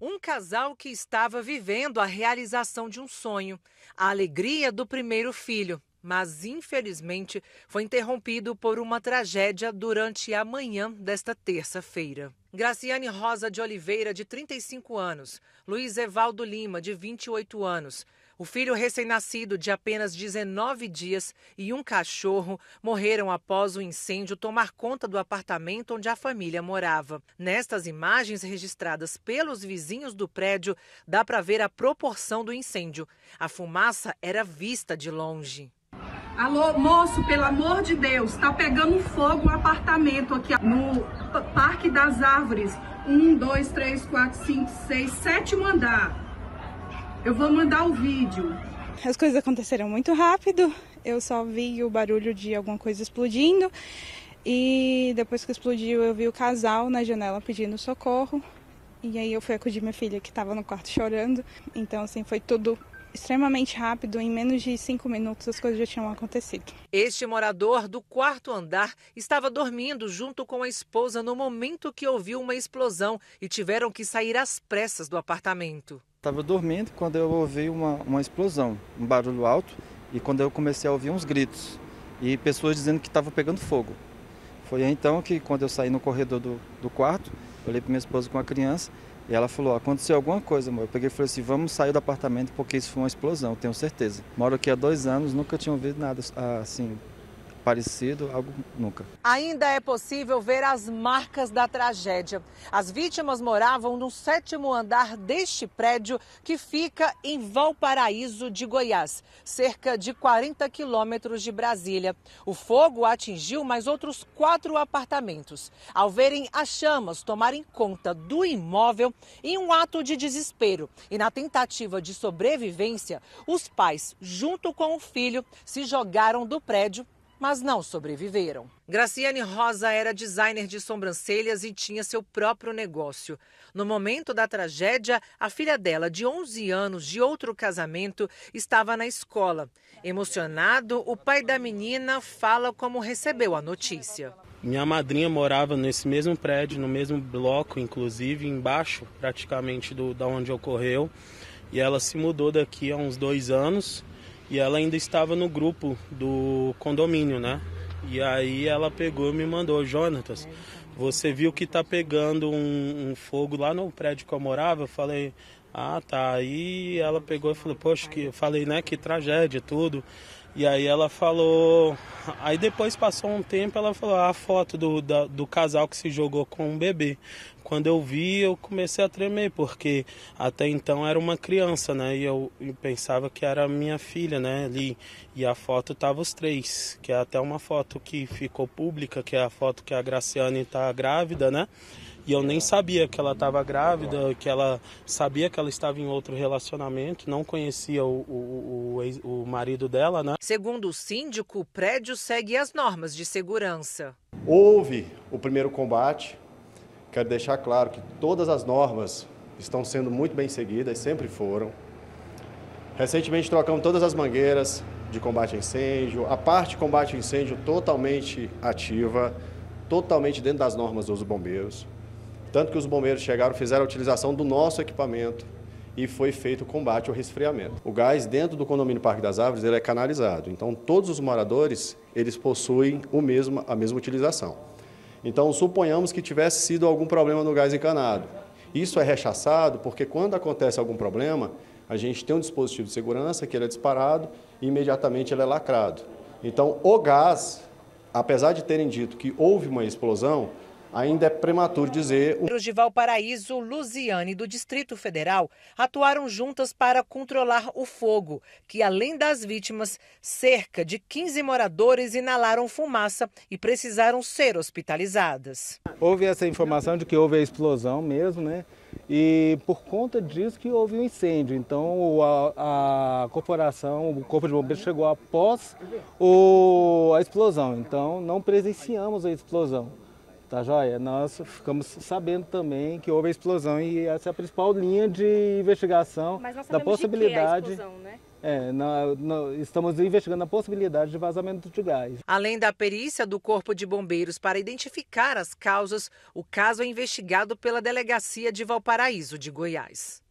um casal que estava vivendo a realização de um sonho, a alegria do primeiro filho, mas infelizmente foi interrompido por uma tragédia durante a manhã desta terça-feira. Graciane Rosa de Oliveira, de 35 anos, Luiz Evaldo Lima, de 28 anos, o filho recém-nascido, de apenas 19 dias, e um cachorro morreram após o incêndio tomar conta do apartamento onde a família morava. Nestas imagens registradas pelos vizinhos do prédio, dá para ver a proporção do incêndio. A fumaça era vista de longe. Alô, moço, pelo amor de Deus, tá pegando fogo o um apartamento aqui no Parque das Árvores. Um, dois, três, quatro, cinco, seis, sétimo andar. Eu vou mandar o vídeo. As coisas aconteceram muito rápido. Eu só vi o barulho de alguma coisa explodindo. E depois que explodiu, eu vi o casal na janela pedindo socorro. E aí eu fui acudir minha filha que estava no quarto chorando. Então, assim, foi tudo extremamente rápido, em menos de cinco minutos as coisas já tinham acontecido. Este morador do quarto andar estava dormindo junto com a esposa no momento que ouviu uma explosão e tiveram que sair às pressas do apartamento. Estava dormindo quando eu ouvi uma, uma explosão, um barulho alto, e quando eu comecei a ouvir uns gritos e pessoas dizendo que estava pegando fogo. Foi então que, quando eu saí no corredor do, do quarto, Olhei para minha esposa com a criança e ela falou: aconteceu alguma coisa, amor. Eu peguei e falei assim: vamos sair do apartamento porque isso foi uma explosão, tenho certeza. Moro aqui há dois anos, nunca tinha ouvido nada assim parecido, algo nunca. Ainda é possível ver as marcas da tragédia. As vítimas moravam no sétimo andar deste prédio que fica em Valparaíso de Goiás, cerca de 40 quilômetros de Brasília. O fogo atingiu mais outros quatro apartamentos. Ao verem as chamas tomarem conta do imóvel, em um ato de desespero e na tentativa de sobrevivência, os pais, junto com o filho, se jogaram do prédio mas não sobreviveram. Graciane Rosa era designer de sobrancelhas e tinha seu próprio negócio. No momento da tragédia, a filha dela, de 11 anos, de outro casamento, estava na escola. Emocionado, o pai da menina fala como recebeu a notícia. Minha madrinha morava nesse mesmo prédio, no mesmo bloco, inclusive, embaixo praticamente do da onde ocorreu. E ela se mudou daqui há uns dois anos e ela ainda estava no grupo do condomínio, né? E aí ela pegou e me mandou, Jonatas, você viu que tá pegando um, um fogo lá no prédio que eu morava? Eu falei, ah tá. Aí ela pegou e falou, poxa, que eu falei, né, que tragédia, tudo. E aí ela falou. Aí depois passou um tempo, ela falou ah, a foto do, da, do casal que se jogou com um bebê. Quando eu vi, eu comecei a tremer, porque até então era uma criança, né? E eu pensava que era minha filha, né? Ali. E a foto tava os três, que é até uma foto que ficou pública, que é a foto que a Graciane tá grávida, né? E eu nem sabia que ela estava grávida, que ela sabia que ela estava em outro relacionamento, não conhecia o, o, o, o marido dela, né? Segundo o síndico, o prédio segue as normas de segurança. Houve o primeiro combate, Quero deixar claro que todas as normas estão sendo muito bem seguidas, sempre foram. Recentemente trocamos todas as mangueiras de combate a incêndio, a parte de combate a incêndio totalmente ativa, totalmente dentro das normas dos bombeiros. Tanto que os bombeiros chegaram, fizeram a utilização do nosso equipamento e foi feito o combate ao resfriamento. O gás dentro do condomínio Parque das Árvores ele é canalizado, então todos os moradores eles possuem o mesmo, a mesma utilização. Então, suponhamos que tivesse sido algum problema no gás encanado. Isso é rechaçado porque quando acontece algum problema, a gente tem um dispositivo de segurança que ele é disparado e imediatamente ele é lacrado. Então, o gás, apesar de terem dito que houve uma explosão, ainda é prematuro dizer. Os de Valparaíso, Luziane do Distrito Federal atuaram juntas para controlar o fogo, que além das vítimas, cerca de 15 moradores inalaram fumaça e precisaram ser hospitalizadas. Houve essa informação de que houve a explosão mesmo, né? E por conta disso que houve um incêndio. Então a, a corporação, o corpo de bombeiros chegou após o, a explosão. Então não presenciamos a explosão. Tá joia? Nós ficamos sabendo também que houve a explosão e essa é a principal linha de investigação Mas nós da possibilidade. De que é a explosão, né? É, estamos investigando a possibilidade de vazamento de gás. Além da perícia do Corpo de Bombeiros para identificar as causas, o caso é investigado pela Delegacia de Valparaíso de Goiás.